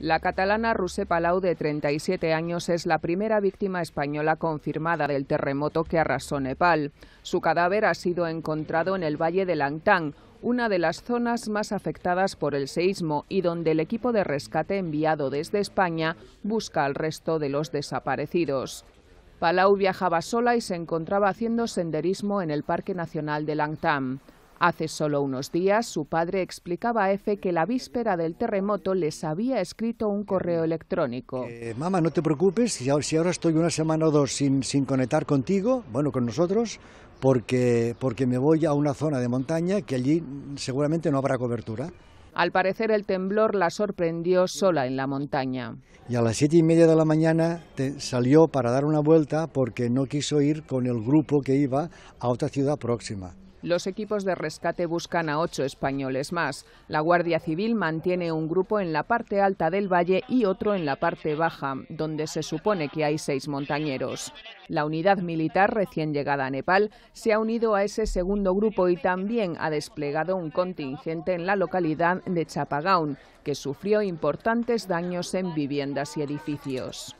La catalana Ruse Palau, de 37 años, es la primera víctima española confirmada del terremoto que arrasó Nepal. Su cadáver ha sido encontrado en el valle de Langtang, una de las zonas más afectadas por el seísmo y donde el equipo de rescate enviado desde España busca al resto de los desaparecidos. Palau viajaba sola y se encontraba haciendo senderismo en el Parque Nacional de Langtang. Hace solo unos días, su padre explicaba a Efe que la víspera del terremoto les había escrito un correo electrónico. Eh, mamá, no te preocupes, si ahora estoy una semana o dos sin, sin conectar contigo, bueno, con nosotros, porque, porque me voy a una zona de montaña que allí seguramente no habrá cobertura. Al parecer el temblor la sorprendió sola en la montaña. Y a las siete y media de la mañana salió para dar una vuelta porque no quiso ir con el grupo que iba a otra ciudad próxima. Los equipos de rescate buscan a ocho españoles más. La Guardia Civil mantiene un grupo en la parte alta del valle y otro en la parte baja, donde se supone que hay seis montañeros. La unidad militar recién llegada a Nepal se ha unido a ese segundo grupo y también ha desplegado un contingente en la localidad de Chapagaon, que sufrió importantes daños en viviendas y edificios.